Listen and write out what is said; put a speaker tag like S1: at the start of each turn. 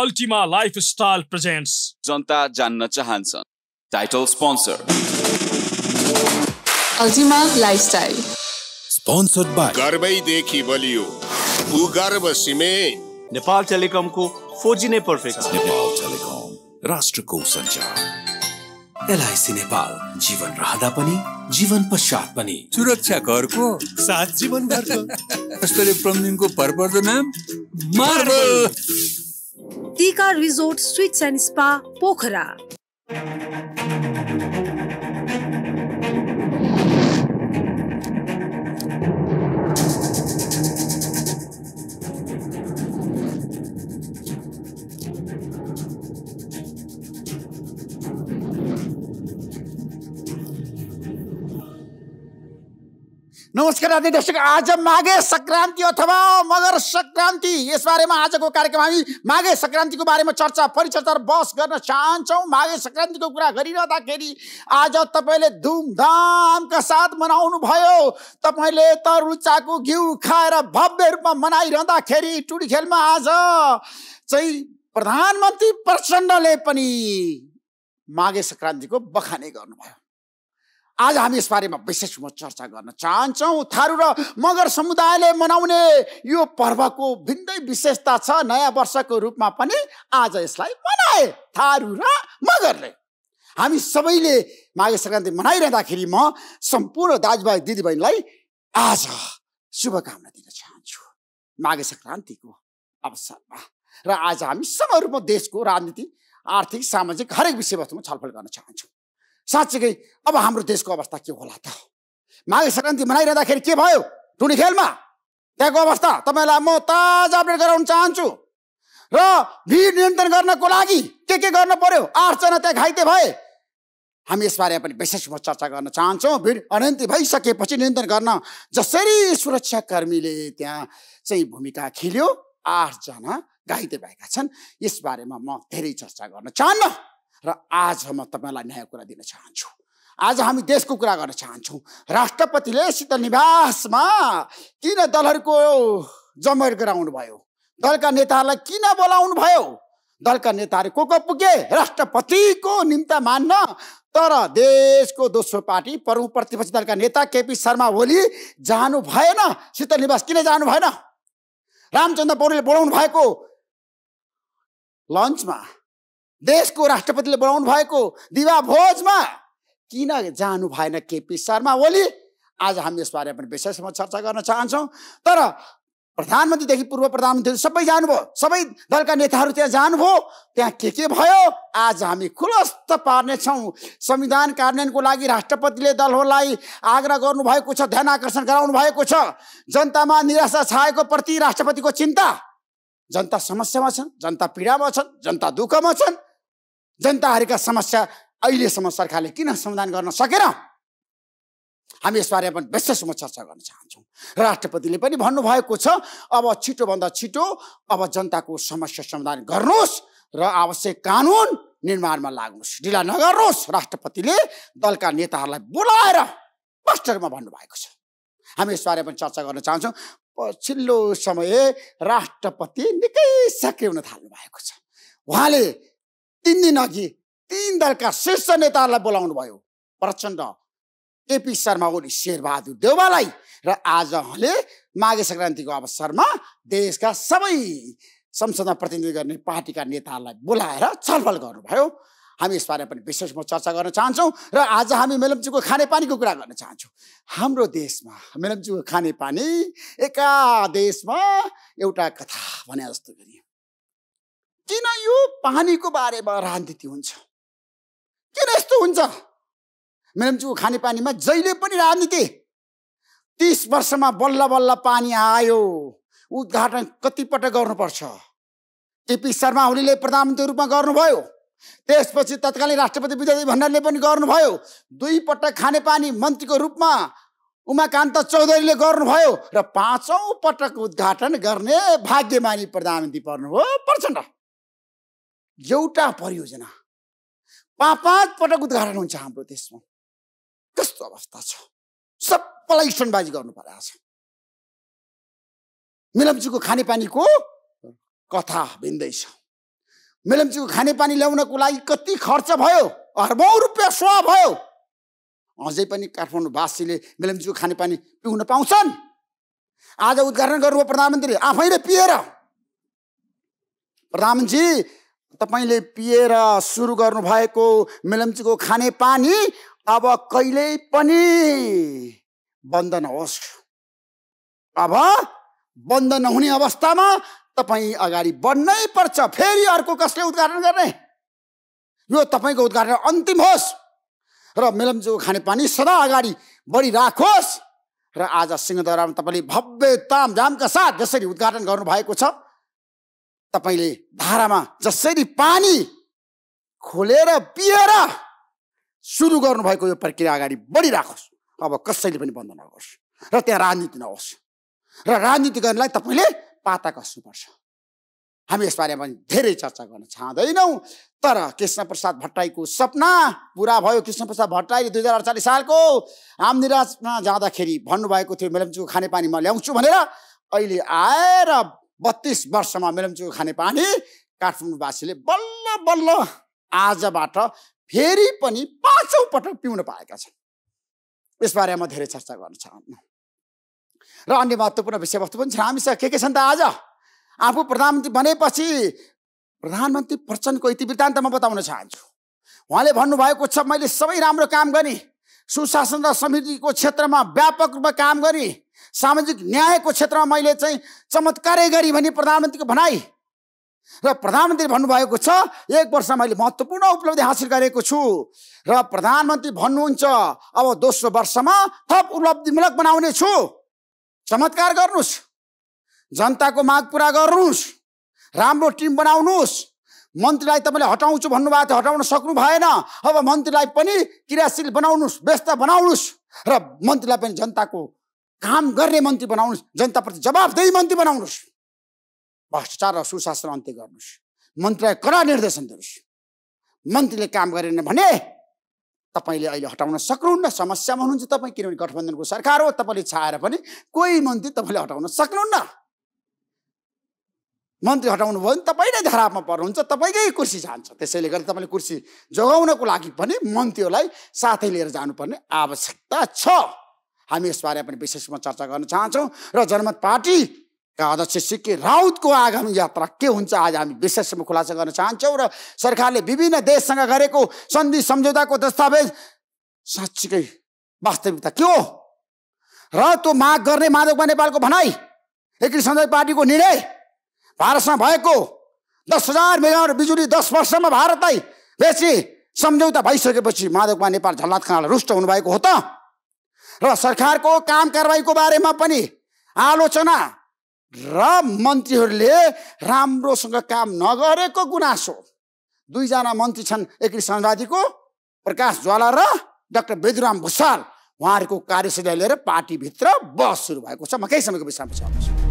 S1: Ultima lifestyle presents जनता जान्न चाहन्छ title sponsor Ultima lifestyle sponsored by गर्वैदेखि बलियो भूगर्भ सिमेन्ट नेपाल टेलिकमको फोजी नै पर्फेक्ट नेपाल टेलिकम राष्ट्रको सञ्चार एलआईसी नेपाल जीवन रहँदा पनि जीवन पश्चात पनि सुरक्षा घरको साथ जीवन घरको प्रमदिनको भरपर्दो नाम मार्बल दीका resort suites and spa Pokhara नमस्कार आदि दर्शक आज माघे सङ्क्रान्ति अथवा मगर सङ्क्रान्ति यसबारेमा आजको कार्यक्रम हामी माघे सङ्क्रान्तिको बारेमा चर्चा परिचर्चा बस गर्न चाहन्छौँ माघे सङ्क्रान्तिको कुरा गरिरहँदाखेरि आज तपाईँले धुमधामका साथ मनाउनु भयो तपाईँले त रुचाको घिउ खाएर भव्य रूपमा मनाइरहँदाखेरि टुडी खेलमा आज चाहिँ प्रधानमन्त्री प्रचण्डले पनि माघे सङ्क्रान्तिको बखानी गर्नुभयो आज हामी यसबारेमा विशेष म चर्चा गर्न चाहन्छौँ थारू र मगर समुदायले मनाउने यो पर्वको भिन्दै विशेषता छ नयाँ वर्षको रूपमा पनि आज यसलाई मनाए थारू र मगरले हामी सबैले माघे सङ्क्रान्ति मनाइरहँदाखेरि म सम्पूर्ण दाजुभाइ दिदीबहिनीलाई आज शुभकामना दिन चाहन्छु माघे सङ्क्रान्तिको अवसरमा र आज हामी रूपमा देशको राजनीति आर्थिक सामाजिक हरेक विषयवस्तुमा छलफल गर्न चाहन्छौँ साँच्चीकै अब हाम्रो देशको अवस्था के होला त माघे सङ्क्रान्ति मनाइरहँदाखेरि के भयो टुनी खेलमा त्यहाँको अवस्था तपाईँलाई म ताजा अपडेट गराउन चाहन्छु र भिड नियन्त्रण गर्नको लागि के के गर्नु पर्यो आठजना त्यहाँ घाइते भए हामी यसबारे पनि विशेष म चर्चा गर्न चाहन्छौँ भिड अनन्ती भइसकेपछि नियन्त्रण गर्न जसरी सुरक्षाकर्मीले त्यहाँ चाहिँ भूमिका खेल्यो आठजना घाइते भएका छन् यसबारेमा म धेरै चर्चा गर्न चाहन्न र आज म तपाईँलाई नयाँ कुरा दिन चाहन्छु आज हामी देशको कुरा गर्न चाहन्छौँ राष्ट्रपतिले सित निवासमा किन दलहरूको जमेर गराउनु भयो दलका नेताहरूलाई किन बोलाउनु भयो दलका नेताहरू को को पुगे राष्ट्रपतिको निम्त मान्न तर देशको दोस्रो पार्टी प्रमुख प्रतिपक्षी दलका नेता केपी शर्मा ओली जानु भएन शीतल निवास किन जानु भएन रामचन्द्र पौडेलले बोलाउनु भएको लन्चमा देशको राष्ट्रपतिले बोलाउनु भएको दिवा भोजमा किन जानु भएन केपी शर्मा ओली आज हामी यसबारे पनि विशेषमा चर्चा गर्न चाहन्छौँ तर प्रधानमन्त्रीदेखि पूर्व प्रधानमन्त्री सबै जानुभयो सबै दलका नेताहरू त्यहाँ जानुभयो त्यहाँ के के भयो आज हामी खुलस्त पार्नेछौँ संविधान कार्यान्वयनको लागि राष्ट्रपतिले दलहरूलाई आग्रह गर्नुभएको छ ध्यान आकर्षण गराउनु भएको छ जनतामा निराशा छाएको प्रति राष्ट्रपतिको चिन्ता जनता समस्यामा छन् जनता पीडामा छन् जनता दुःखमा छन् जनताहरूका समस्या अहिलेसम्म सरकारले किन समाधान गर्न सकेन हामी यसबारे पनि विशेषमा चर्चा गर्न चाहन्छौँ राष्ट्रपतिले पनि भन्नुभएको छ अब छिटोभन्दा छिटो अब जनताको समस्या समाधान गर्नुहोस् र आवश्यक कानुन निर्माणमा लाग्नुहोस् ढिला नगर्नुहोस् राष्ट्रपतिले दलका नेताहरूलाई बोलाएर स्पष्ट रूपमा भन्नुभएको छ हामी यसबारे पनि चर्चा गर्न चाहन्छौँ पछिल्लो समय राष्ट्रपति निकै सक्रिय हुन थाल्नु भएको छ उहाँले तिन दिन अघि तिन दलका शीर्ष नेताहरूलाई बोलाउनु भयो प्रचण्ड केपी शर्मा ओली शेरबहादुर देउवालाई र आज आजले माघे सङ्क्रान्तिको अवसरमा देशका सबै संसदमा प्रतिनिधि गर्ने पार्टीका नेताहरूलाई बोलाएर छलफल गर्नुभयो हामी यसबारे पनि विशेष म चर्चा गर्न चाहन्छौँ र आज हामी मेलम्चीको खानेपानीको कुरा गर्न चाहन्छौँ हाम्रो देशमा मेलम्चीको खानेपानी एका देशमा एउटा कथा भने जस्तो गरियो पानीको बारेमा राजनीति हुन्छ किन यस्तो हुन्छ चाहिँ खानेपानीमा जहिले पनि राजनीति तिस वर्षमा बल्ल बल्ल पानी आयो उद्घाटन कतिपल्ट गर्नुपर्छ केपी शर्मा ओलीले प्रधानमन्त्री रूपमा गर्नुभयो त्यसपछि तत्कालीन राष्ट्रपति विद्यादेवी भण्डारीले पनि गर्नुभयो दुईपटक खानेपानी मन्त्रीको रूपमा उमाकान्त चौधरीले गर्नुभयो र पाँचौँ पटक उद्घाटन गर्ने भाग्यमानी प्रधानमन्त्री पर्नुभयो प्रचण्ड एउटा परियोजना पाँच पाँच पटक उद्घाटन हुन्छ हाम्रो देशमा कस्तो अवस्था छ सबैलाई स्टनबाजी गर्नु परेको छ मिलम्चीको खानेपानीको कथा भिन्दैछ मिलम्चीको खानेपानी ल्याउनको लागि कति खर्च भयो अर्बौँ रुपियाँ स्व भयो अझै पनि काठमाडौँवासीले मिलम्चीको खानेपानी पिउन पाउँछन् आज उद्घाटन गर्नुभयो प्रधानमन्त्री आफैले पिएर प्रधानमन्त्री तपाईँले पिएर सुरु गर्नुभएको मेलम्चीको खाने पानी अब कहिल्यै पनि बन्द नहोस् अब बन्द नहुने अवस्थामा तपाईँ अगाडि बढ्नै पर्छ फेरि अर्को कसले उद्घाटन गर्ने यो तपाईँको उद्घाटन अन्तिम होस् र मेलम्चीको खाने पानी सदा अगाडि बढिराखोस् र आज सिंहदरामा तपाईँले भव्य तामझामका साथ जसरी उद्घाटन गर्नुभएको छ तपाईँले धारामा जसरी पानी खोलेर पिएर सुरु गर्नुभएको यो प्रक्रिया अगाडि बढिराखोस् अब कसैले पनि बन्द नगरोस् र त्यहाँ राजनीति नहोस् र राजनीति गर्नलाई तपाईँले पाता कस्नुपर्छ हामी यसबारेमा पनि धेरै चर्चा गर्न चाहँदैनौँ तर कृष्णप्रसाद प्रसाद भट्टराईको सपना पुरा भयो कृष्णप्रसाद भट्टाईले भट्टराईले दुई हजार अडचालिस सालको आम जाँदाखेरि भन्नुभएको थियो मेलम्चीको खानेपानी म ल्याउँछु भनेर अहिले आएर बत्तिस वर्षमा मेलम्चुको खाने पानी काठमाडौँवासीले बल्ल बल्ल आजबाट फेरि पनि पाँचौँ पटक पिउन पाएका छन् यसबारे म धेरै चर्चा गर्न चाहन्न र अन्य महत्त्वपूर्ण विषयवस्तु पनि छन् हामीसँग के के छन् त आज आफू प्रधानमन्त्री बनेपछि प्रधानमन्त्री प्रचण्डको इति वृत्तान्त म बताउन चाहन्छु उहाँले भन्नुभएको छ मैले सबै राम्रो काम गरेँ सुशासन र समृद्धिको क्षेत्रमा व्यापक रूपमा काम गरेँ सामाजिक न्यायको क्षेत्रमा मैले चाहिँ चमत्कारै गरी भने प्रधानमन्त्रीको भनाइ र प्रधानमन्त्री भन्नुभएको छ एक वर्ष मैले महत्त्वपूर्ण उपलब्धि हासिल गरेको छु र प्रधानमन्त्री भन्नुहुन्छ अब दोस्रो वर्षमा थप उपलब्धिमूलक बनाउने छु चमत्कार गर्नुहोस् जनताको माग पुरा गर्नुहोस् राम्रो टिम बनाउनुहोस् मन्त्रीलाई तपाईँले हटाउँछु भन्नुभएको थियो हटाउन सक्नु भएन अब मन्त्रीलाई पनि क्रियाशील बनाउनुहोस् व्यस्त बनाउनुहोस् र मन्त्रीलाई पनि जनताको काम गर्ने मन्त्री बनाउनुहोस् जनताप्रति जवाबदेही मन्त्री बनाउनुहोस् भ्रष्टाचार र सुशासन अन्त्य गर्नुहोस् मन्त्रीलाई कडा निर्देशन दिनुहोस् मन्त्रीले काम गरेन भने तपाईँले अहिले हटाउन सक्नुहुन्न समस्यामा हुनुहुन्छ तपाईँ किनभने गठबन्धनको सरकार हो तपाईँले छाएर पनि कोही मन्त्री तपाईँले हटाउन सक्नुहुन्न मन्त्री हटाउनु भयो भने तपाईँ नै धरापमा पर्नुहुन्छ तपाईँकै कुर्सी जान्छ त्यसैले गर्दा तपाईँले कुर्सी जोगाउनको लागि पनि मन्त्रीहरूलाई साथै लिएर जानुपर्ने आवश्यकता छ हामी यसबारे पनि विशेष रूपमा चर्चा गर्न चाहन्छौँ र जनमत पार्टीका अध्यक्ष सिके राउतको आगामी यात्रा के हुन्छ आज हामी विशेष रूपमा खुलासा गर्न चाहन्छौँ र सरकारले विभिन्न देशसँग गरेको सन्धि सम्झौताको दस्तावेज साँच्चीकै वास्तविकता के हो र त्यो माग गर्ने माधवमा नेपालको भनाइ एकी सञ्जाय पार्टीको निर्णय भारतसँग भएको दस हजार मेगावाट बिजुली दस वर्षमा भारतलाई बेच्ने सम्झौता भइसकेपछि माधवमा नेपाल झल्लात खानालाई रुष्ट हुनुभएको हो त र सरकारको काम कारवाहीको बारेमा पनि आलोचना र मन्त्रीहरूले राम्रोसँग काम नगरेको गुनासो दुईजना मन्त्री छन् एकी समाजवादीको प्रकाश ज्वाला र डाक्टर बेदुराम भुषाल उहाँहरूको कार्यशैली लिएर पार्टीभित्र बस सुरु भएको छ म केही समयको विषयमा छ